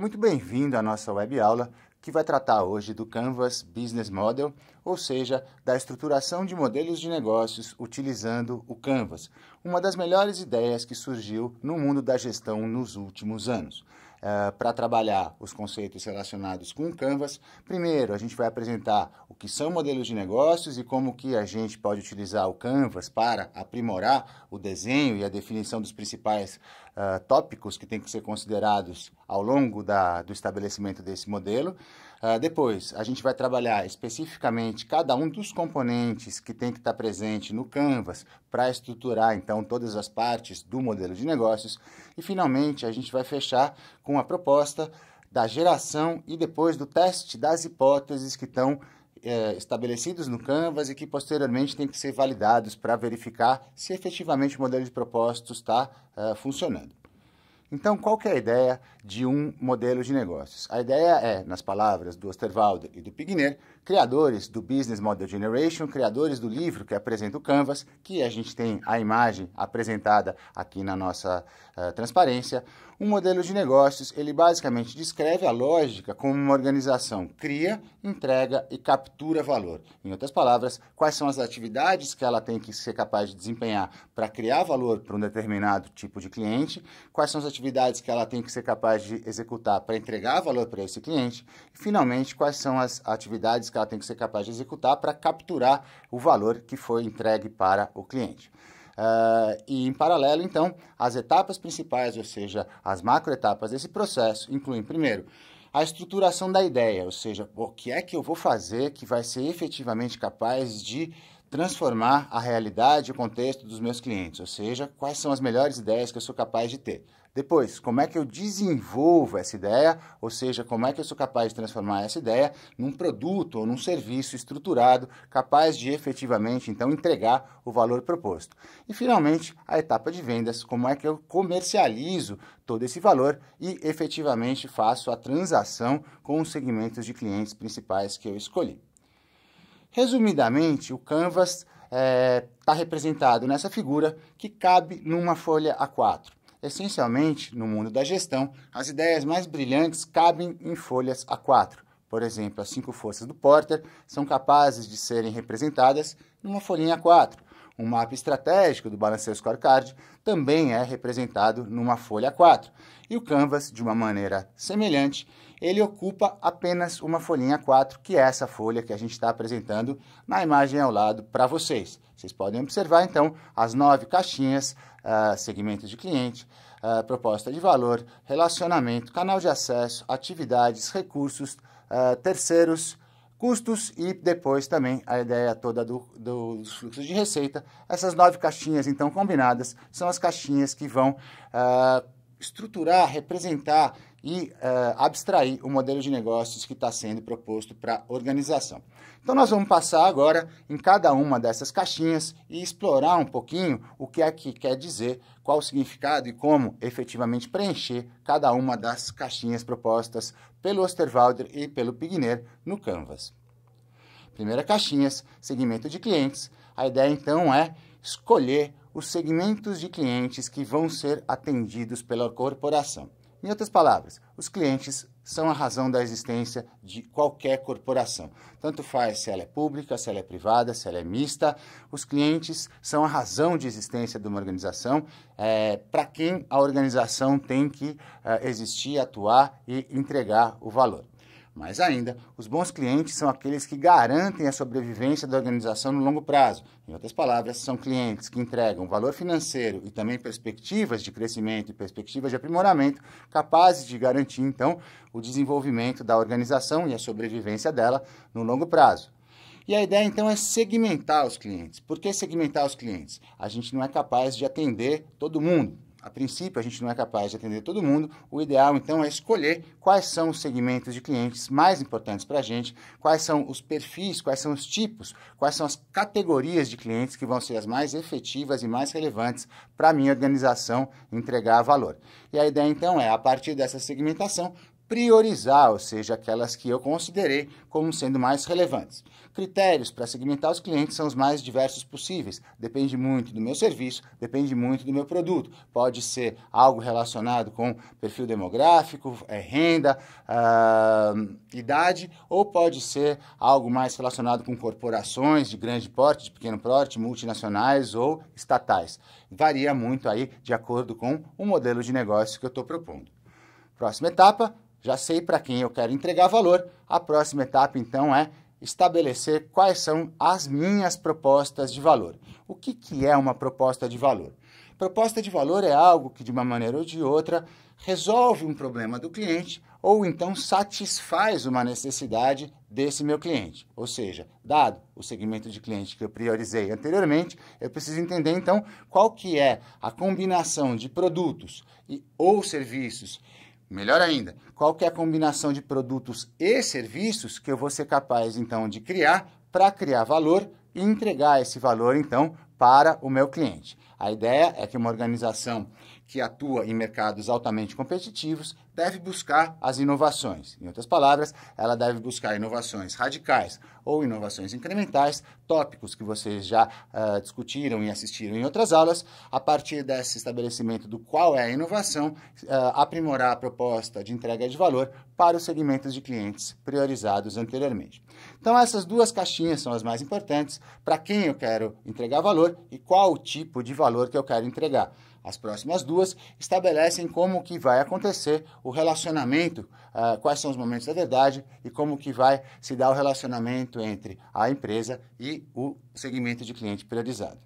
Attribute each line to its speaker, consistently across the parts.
Speaker 1: muito bem-vindo à nossa web aula que vai tratar hoje do Canvas Business Model, ou seja, da estruturação de modelos de negócios utilizando o Canvas, uma das melhores ideias que surgiu no mundo da gestão nos últimos anos. Uh, eh, para trabalhar os conceitos relacionados com o Canvas, primeiro a gente vai apresentar o que são modelos de negócios e como que a gente pode utilizar o Canvas para aprimorar o desenho e a definição dos principais uh, tópicos que têm que ser considerados ao longo da, do estabelecimento desse modelo. Uh, depois, a gente vai trabalhar especificamente cada um dos componentes que tem que estar presente no Canvas para estruturar, então, todas as partes do modelo de negócios. E, finalmente, a gente vai fechar com a proposta da geração e depois do teste das hipóteses que estão é, eh, estabelecidos no Canvas e que posteriormente têm que ser validados para verificar se efetivamente o modelo de propósitos está uh, eh, funcionando. Então, qual que é a ideia de um modelo de negócios? A ideia é, nas palavras do Osterwalder e do Pigner, criadores do Business Model Generation, criadores do livro que apresenta o Canvas, que a gente tem a imagem apresentada aqui na nossa uh, transparência, um modelo de negócios, ele basicamente descreve a lógica como uma organização cria, entrega e captura valor. Em outras palavras, quais são as atividades que ela tem que ser capaz de desempenhar para criar valor para um determinado tipo de cliente, quais são as atividades que ela tem que ser capaz de executar para entregar valor para esse cliente e, finalmente, quais são as atividades que ela tem que ser capaz de executar para capturar o valor que foi entregue para o cliente. Uh, e em paralelo, então, as etapas principais, ou seja, as macroetapas desse processo, incluem, primeiro, a estruturação da ideia, ou seja, o que é que eu vou fazer que vai ser efetivamente capaz de transformar a realidade e o contexto dos meus clientes, ou seja, quais são as melhores ideias que eu sou capaz de ter. Depois, como é que eu desenvolvo essa ideia, ou seja, como é que eu sou capaz de transformar essa ideia num produto ou num serviço estruturado capaz de efetivamente então entregar o valor proposto. E finalmente, a etapa de vendas, como é que eu comercializo todo esse valor e efetivamente faço a transação com os segmentos de clientes principais que eu escolhi. Resumidamente, o Canvas está eh, é, representado nessa figura que cabe numa folha A4. Essencialmente, no mundo da gestão, as ideias mais brilhantes cabem em folhas A4. Por exemplo, as cinco forças do Porter são capazes de serem representadas numa folhinha A4. Um mapa estratégico do Balanceio Scorecard também é representado numa folha A4. E o Canvas, de uma maneira semelhante, ele ocupa apenas uma folhinha A4, que é essa folha que a gente está apresentando na imagem ao lado para vocês. Vocês podem observar, então, as nove caixinhas, uh, ah, segmentos de cliente, uh, proposta de valor, relacionamento, canal de acesso, atividades, recursos, uh, terceiros, custos e depois também a ideia toda do, do, dos fluxos de receita. Essas nove caixinhas, então, combinadas, são as caixinhas que vão estruturar, representar e uh, abstrair o modelo de negócios que está sendo proposto para a organização. Então, nós vamos passar agora em cada uma dessas caixinhas e explorar um pouquinho o que é que quer dizer, qual o significado e como efetivamente preencher cada uma das caixinhas propostas pelo Osterwalder e pelo Pigner no Canvas. Primeira caixinhas, segmento de clientes. A ideia então é escolher os segmentos de clientes que vão ser atendidos pela corporação. Em outras palavras, os clientes são a razão da existência de qualquer corporação. Tanto faz se ela é pública, se ela é privada, se ela é mista, os clientes são a razão de existência de uma organização, é, para quem a organização tem que é, existir, atuar e entregar o valor. Mais ainda, os bons clientes são aqueles que garantem a sobrevivência da organização no longo prazo. Em outras palavras, são clientes que entregam valor financeiro e também perspectivas de crescimento e perspectivas de aprimoramento, capazes de garantir, então, o desenvolvimento da organização e a sobrevivência dela no longo prazo. E a ideia então é segmentar os clientes. Por que segmentar os clientes? A gente não é capaz de atender todo mundo a princípio a gente não é capaz de atender todo mundo, o ideal então é escolher quais são os segmentos de clientes mais importantes para a gente, quais são os perfis, quais são os tipos, quais são as categorias de clientes que vão ser as mais efetivas e mais relevantes para a minha organização entregar valor. E a ideia então é, a partir dessa segmentação, priorizar, ou seja, aquelas que eu considerei como sendo mais relevantes. Critérios para segmentar os clientes são os mais diversos possíveis. Depende muito do meu serviço, depende muito do meu produto. Pode ser algo relacionado com perfil demográfico, é, renda, uh, idade, ou pode ser algo mais relacionado com corporações de grande porte, de pequeno porte, multinacionais ou estatais. Varia muito aí de acordo com o modelo de negócio que eu estou propondo. Próxima etapa, já sei para quem eu quero entregar valor. A próxima etapa, então, é estabelecer quais são as minhas propostas de valor. O que, que é uma proposta de valor? Proposta de valor é algo que, de uma maneira ou de outra, resolve um problema do cliente ou então satisfaz uma necessidade desse meu cliente. Ou seja, dado o segmento de cliente que eu priorizei anteriormente, eu preciso entender então qual que é a combinação de produtos e ou serviços Melhor ainda, qualquer é combinação de produtos e serviços que eu vou ser capaz então de criar para criar valor e entregar esse valor então para o meu cliente. A ideia é que uma organização que atua em mercados altamente competitivos deve buscar as inovações. Em outras palavras, ela deve buscar inovações radicais ou inovações incrementais, tópicos que vocês já uh, discutiram e assistiram em outras aulas. A partir desse estabelecimento do qual é a inovação, uh, aprimorar a proposta de entrega de valor para os segmentos de clientes priorizados anteriormente. Então, essas duas caixinhas são as mais importantes para quem eu quero entregar valor e qual o tipo de valor que eu quero entregar. As próximas duas estabelecem como que vai acontecer o relacionamento, uh, quais são os momentos da verdade e como que vai se dar o relacionamento entre a empresa e o segmento de cliente priorizado.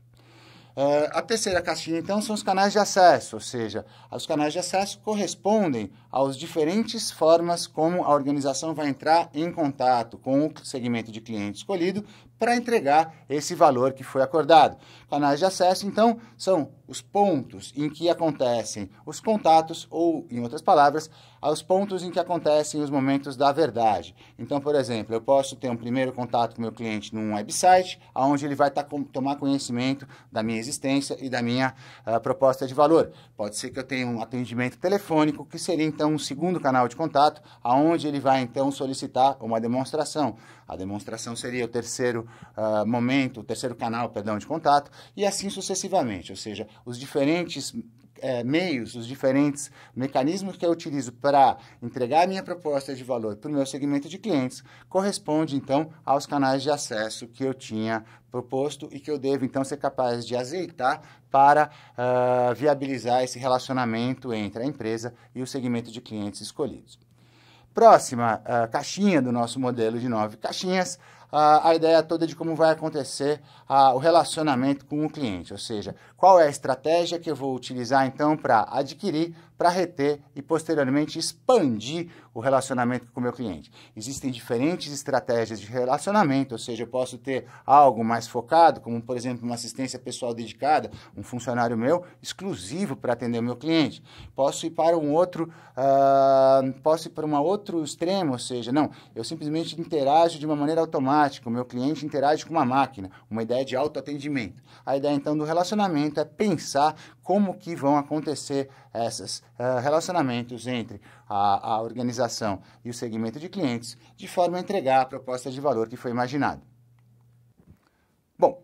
Speaker 1: Uh, a terceira caixinha, então, são os canais de acesso, ou seja, os canais de acesso correspondem aos diferentes formas como a organização vai entrar em contato com o segmento de cliente escolhido para entregar esse valor que foi acordado. Canais de acesso, então, são os pontos em que acontecem os contatos ou, em outras palavras, aos pontos em que acontecem os momentos da verdade. Então, por exemplo, eu posso ter um primeiro contato com meu cliente num website, onde ele vai tá com, tomar conhecimento da minha existência e da minha uh, proposta de valor. Pode ser que eu tenha um atendimento telefônico, que seria então então um segundo canal de contato, aonde ele vai então solicitar uma demonstração. A demonstração seria o terceiro uh, momento, o terceiro canal, perdão, de contato, e assim sucessivamente, ou seja, os diferentes é, meios, os diferentes mecanismos que eu utilizo para entregar a minha proposta de valor para o meu segmento de clientes, corresponde então aos canais de acesso que eu tinha proposto e que eu devo então ser capaz de azeitar para uh, viabilizar esse relacionamento entre a empresa e o segmento de clientes escolhidos. Próxima uh, caixinha do nosso modelo de nove caixinhas, a, ideia toda de como vai acontecer a, o relacionamento com o cliente, ou seja, qual é a estratégia que eu vou utilizar então para adquirir, para reter e posteriormente expandir o relacionamento com o meu cliente. Existem diferentes estratégias de relacionamento, ou seja, eu posso ter algo mais focado, como por exemplo uma assistência pessoal dedicada, um funcionário meu exclusivo para atender o meu cliente. Posso ir para um outro, uh, posso ir para um outro extremo, ou seja, não, eu simplesmente interajo de uma maneira automática, o meu cliente interage com uma máquina, uma ideia de autoatendimento. A ideia então do relacionamento é pensar como que vão acontecer esses uh, ah, relacionamentos entre a, a organização e o segmento de clientes, de forma a entregar a proposta de valor que foi imaginada. Bom,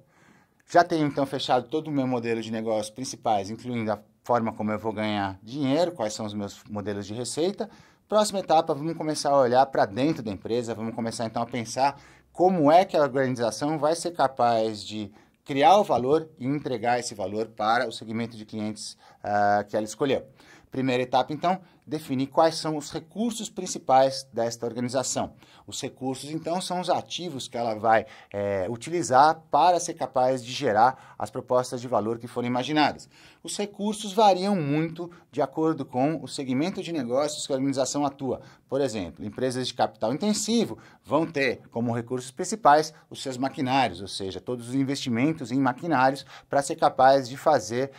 Speaker 1: já tenho então fechado todo o meu modelo de negócios principais, incluindo a forma como eu vou ganhar dinheiro, quais são os meus modelos de receita. Próxima etapa, vamos começar a olhar para dentro da empresa, vamos começar então a pensar como é que a organização vai ser capaz de criar o valor e entregar esse valor para o segmento de clientes uh, que ela escolheu. Primeira etapa, então, definir quais são os recursos principais desta organização. Os recursos, então, são os ativos que ela vai é, utilizar para ser capaz de gerar as propostas de valor que foram imaginadas. Os recursos variam muito de acordo com o segmento de negócios que a organização atua. Por exemplo, empresas de capital intensivo vão ter como recursos principais os seus maquinários, ou seja, todos os investimentos em maquinários para ser capaz de fazer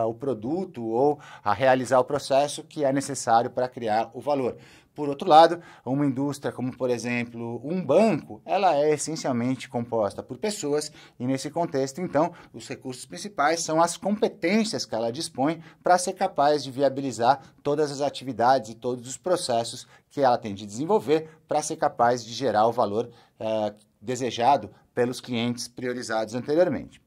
Speaker 1: uh, o produto ou a realizar o processo que é necessário necessário para criar o valor. Por outro lado, uma indústria como, por exemplo, um banco, ela é essencialmente composta por pessoas e, nesse contexto, então, os recursos principais são as competências que ela dispõe para ser capaz de viabilizar todas as atividades e todos os processos que ela tem de desenvolver para ser capaz de gerar o valor eh, desejado pelos clientes priorizados anteriormente.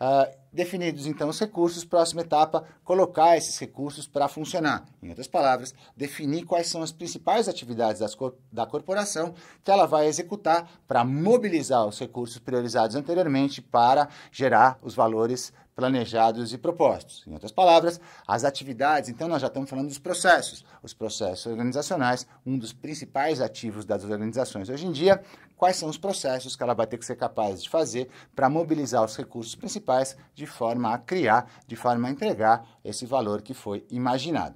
Speaker 1: Uh, Definidos então os recursos, próxima etapa, colocar esses recursos para funcionar. Em outras palavras, definir quais são as principais atividades cor da corporação que ela vai executar para mobilizar os recursos priorizados anteriormente para gerar os valores planejados e propostos. Em outras palavras, as atividades, então nós já estamos falando dos processos. Os processos organizacionais, um dos principais ativos das organizações hoje em dia, quais são os processos que ela vai ter que ser capaz de fazer para mobilizar os recursos principais de forma a criar, de forma a entregar esse valor que foi imaginado.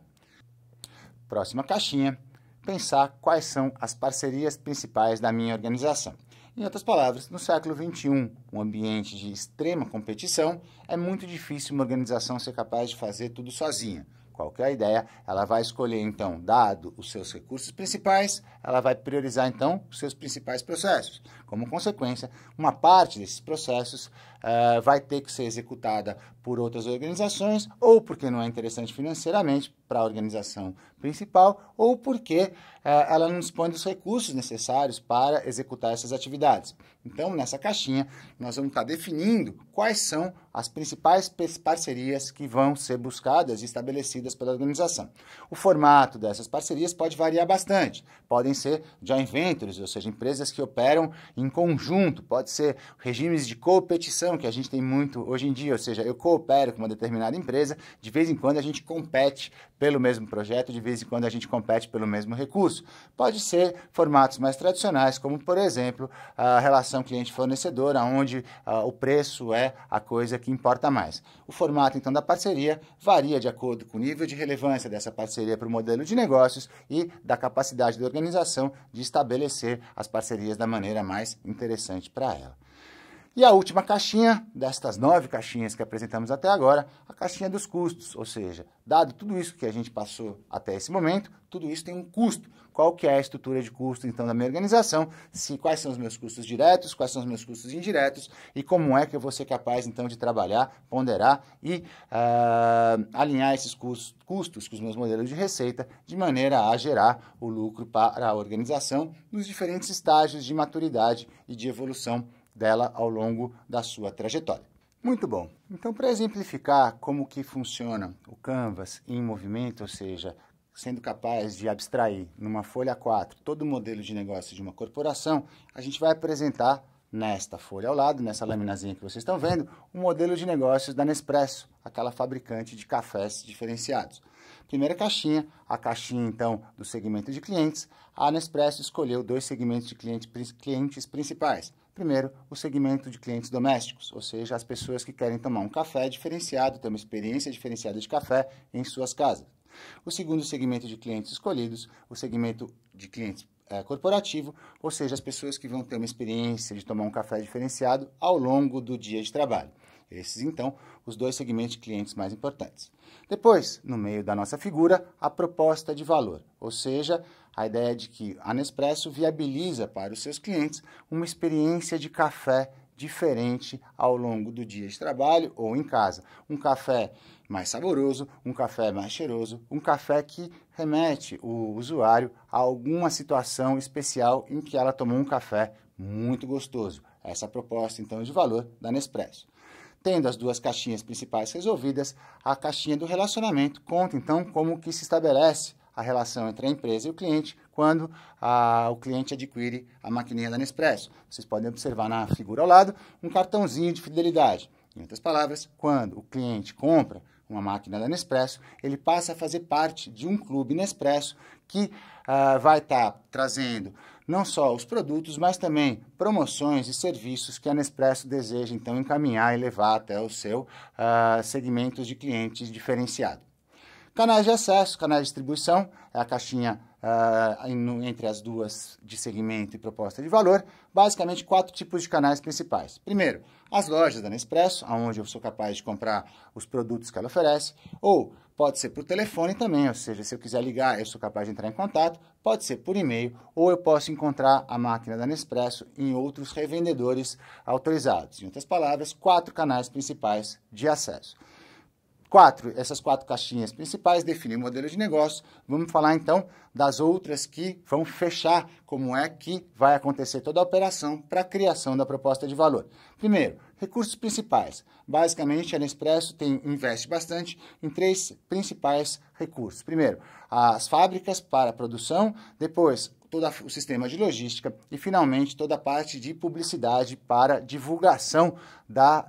Speaker 1: Próxima caixinha, pensar quais são as parcerias principais da minha organização. Em outras palavras, no século XXI, um ambiente de extrema competição, é muito difícil uma organização ser capaz de fazer tudo sozinha. Qualquer é ideia, ela vai escolher então, dado os seus recursos principais, ela vai priorizar então os seus principais processos. Como consequência, uma parte desses processos ah, vai ter que ser executada por outras organizações, ou porque não é interessante financeiramente para a organização principal, ou porque uh, ela não dispõe dos recursos necessários para executar essas atividades. Então, nessa caixinha, nós vamos estar definindo quais são as principais parcerias que vão ser buscadas e estabelecidas pela organização. O formato dessas parcerias pode variar bastante. Podem ser joint ventures, ou seja, empresas que operam em conjunto, pode ser regimes de competição competição que a gente tem muito hoje em dia, ou seja, eu coopero com uma determinada empresa, de vez em quando a gente compete pelo mesmo projeto, de vez em quando a gente compete pelo mesmo recurso. Pode ser formatos mais tradicionais, como por exemplo a relação cliente-fornecedor, onde uh, ah, o preço é a coisa que importa mais. O formato então da parceria varia de acordo com o nível de relevância dessa parceria para o modelo de negócios e da capacidade da organização de estabelecer as parcerias da maneira mais interessante para ela. E a última caixinha, destas nove caixinhas que apresentamos até agora, a caixinha dos custos, ou seja, dado tudo isso que a gente passou até esse momento, tudo isso tem um custo. Qual que é a estrutura de custo, então, da minha organização? Se, quais são os meus custos diretos, quais são os meus custos indiretos e como é que eu vou ser capaz, então, de trabalhar, ponderar e uh, alinhar esses custos, custos com os meus modelos de receita de maneira a gerar o lucro para a organização nos diferentes estágios de maturidade e de evolução dela ao longo da sua trajetória. Muito bom. Então, para exemplificar como que funciona o canvas em movimento, ou seja, sendo capaz de abstrair numa folha 4 todo o modelo de negócio de uma corporação, a gente vai apresentar nesta folha ao lado, nessa laminazinha que vocês estão vendo, o um modelo de negócios da Nespresso, aquela fabricante de cafés diferenciados. Primeira caixinha, a caixinha então do segmento de clientes, a Nespresso escolheu dois segmentos de clientes, clientes principais. Primeiro, o segmento de clientes domésticos, ou seja, as pessoas que querem tomar um café diferenciado, ter uma experiência diferenciada de café em suas casas. O segundo segmento de clientes escolhidos, o segmento de clientes é, corporativo, ou seja, as pessoas que vão ter uma experiência de tomar um café diferenciado ao longo do dia de trabalho. Esses, então, os dois segmentos de clientes mais importantes. Depois, no meio da nossa figura, a proposta de valor, ou seja, a ideia é de que a Nespresso viabiliza para os seus clientes uma experiência de café diferente ao longo do dia de trabalho ou em casa. Um café mais saboroso, um café mais cheiroso, um café que remete o usuário a alguma situação especial em que ela tomou um café muito gostoso. Essa é proposta então de valor da Nespresso. Tendo as duas caixinhas principais resolvidas, a caixinha do relacionamento conta então como que se estabelece a relação entre a empresa e o cliente quando a, o cliente adquire a maquininha da Nespresso. Vocês podem observar na figura ao lado um cartãozinho de fidelidade. Em outras palavras, quando o cliente compra uma máquina da Nespresso, ele passa a fazer parte de um clube Nespresso que ah, vai estar tá trazendo não só os produtos, mas também promoções e serviços que a Nespresso deseja então encaminhar e levar até o seu ah, segmento de clientes diferenciado. Canais de acesso, canais de distribuição, é a caixinha uh, entre as duas de segmento e proposta de valor, basicamente quatro tipos de canais principais. Primeiro, as lojas da Nespresso, onde eu sou capaz de comprar os produtos que ela oferece, ou pode ser por telefone também, ou seja, se eu quiser ligar, eu sou capaz de entrar em contato, pode ser por e-mail, ou eu posso encontrar a máquina da Nespresso em outros revendedores autorizados. Em outras palavras, quatro canais principais de acesso. Quatro, essas quatro caixinhas principais definem o modelo de negócio. Vamos falar então das outras que vão fechar como é que vai acontecer toda a operação para a criação da proposta de valor. Primeiro, recursos principais. Basicamente, a Nespresso tem, investe bastante em três principais recursos. Primeiro, as fábricas para produção, depois todo o sistema de logística e, finalmente, toda a parte de publicidade para divulgação da,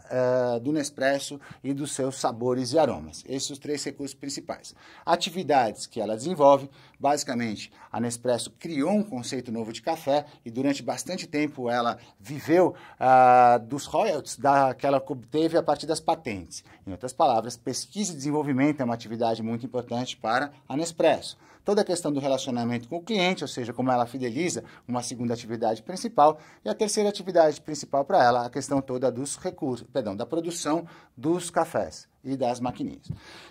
Speaker 1: uh, do Nespresso e dos seus sabores e aromas. Esses são os três recursos principais. Atividades que ela desenvolve, Basicamente, a Nespresso criou um conceito novo de café e durante bastante tempo ela viveu uh, dos royalties da, que ela obteve a partir das patentes. Em outras palavras, pesquisa e desenvolvimento é uma atividade muito importante para a Nespresso. Toda a questão do relacionamento com o cliente, ou seja, como ela fideliza uma segunda atividade principal, e a terceira atividade principal para ela, a questão toda dos recursos, perdão, da produção dos cafés e das maquininhas.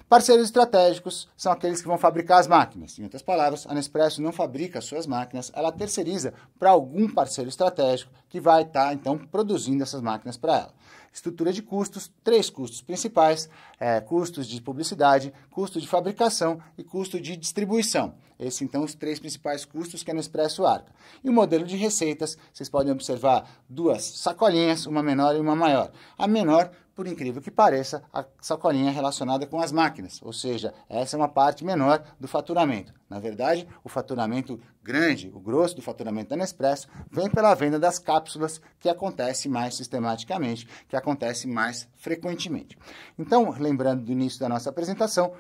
Speaker 1: Parceiros estratégicos são aqueles que vão fabricar as máquinas. Em outras palavras, a Nespresso não fabrica suas máquinas, ela terceiriza para algum parceiro estratégico que vai estar tá, então produzindo essas máquinas para ela. Estrutura de custos, três custos principais: é, custos de publicidade, custo de fabricação e custo de distribuição. Esses então os três principais custos que a Nespresso arca. E o modelo de receitas, vocês podem observar duas sacolinhas, uma menor e uma maior. A menor por incrível que pareça, a sacolinha relacionada com as máquinas, ou seja, essa é uma parte menor do faturamento. Na verdade, o faturamento grande, o grosso do faturamento da Nespresso, vem pela venda das cápsulas, que acontece mais sistematicamente, que acontece mais frequentemente. Então, lembrando do início da nossa apresentação,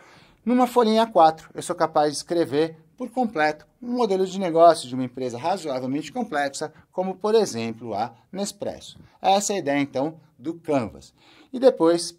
Speaker 1: numa folhinha 4, eu sou capaz de escrever por completo um modelo de negócio de uma empresa razoavelmente complexa, como por exemplo a Nespresso. Essa é a ideia então do Canvas. E depois,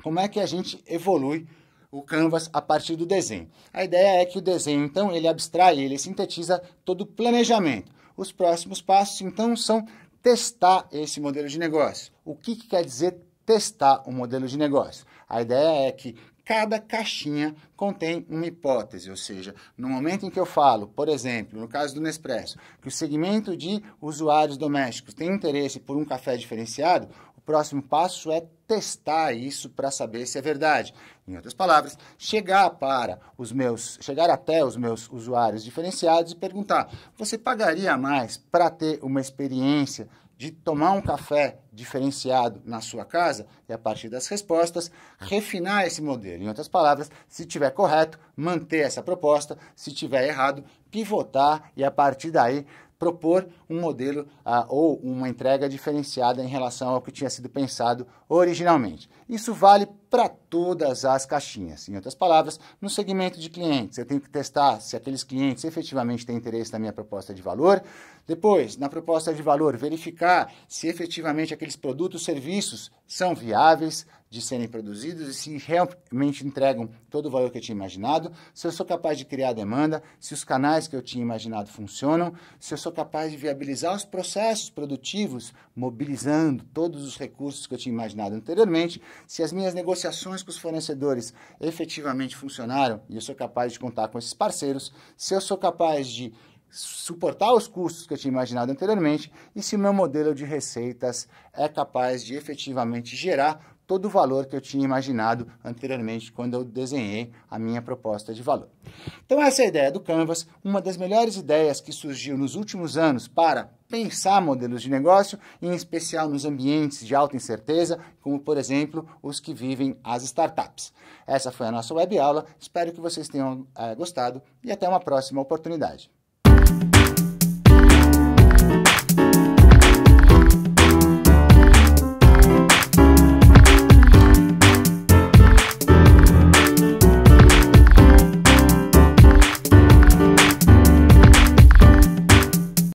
Speaker 1: como é que a gente evolui o canvas a partir do desenho. A ideia é que o desenho, então, ele abstrai, ele sintetiza todo o planejamento. Os próximos passos, então, são testar esse modelo de negócio. O que, que quer dizer testar um modelo de negócio? A ideia é que cada caixinha contém uma hipótese, ou seja, no momento em que eu falo, por exemplo, no caso do Nespresso, que o segmento de usuários domésticos tem interesse por um café diferenciado, o próximo passo é testar isso para saber se é verdade. Em outras palavras, chegar para os meus, chegar até os meus usuários diferenciados e perguntar: você pagaria mais para ter uma experiência de tomar um café diferenciado na sua casa e, a partir das respostas, refinar esse modelo. Em outras palavras, se tiver correto, manter essa proposta, se tiver errado, pivotar e, a partir daí, propor um modelo ah, ou uma entrega diferenciada em relação ao que tinha sido pensado originalmente. Isso vale para todas as caixinhas. Em outras palavras, no segmento de clientes, eu tenho que testar se aqueles clientes efetivamente têm interesse na minha proposta de valor. Depois, na proposta de valor, verificar se efetivamente aqueles produtos, serviços são viáveis de serem produzidos e se realmente entregam todo o valor que eu tinha imaginado, se eu sou capaz de criar demanda, se os canais que eu tinha imaginado funcionam, se eu sou capaz de viabilizar os processos produtivos, mobilizando todos os recursos que eu tinha imaginado anteriormente, se as minhas negociações negociações com os fornecedores efetivamente funcionaram e eu sou capaz de contar com esses parceiros, se eu sou capaz de suportar os custos que eu tinha imaginado anteriormente e se o meu modelo de receitas é capaz de efetivamente gerar todo o valor que eu tinha imaginado anteriormente quando eu desenhei a minha proposta de valor. Então essa é a ideia do Canvas, uma das melhores ideias que surgiu nos últimos anos para pensar modelos de negócio, em especial nos ambientes de alta incerteza, como por exemplo os que vivem as startups. Essa foi a nossa web aula, espero que vocês tenham é, gostado e até uma próxima oportunidade.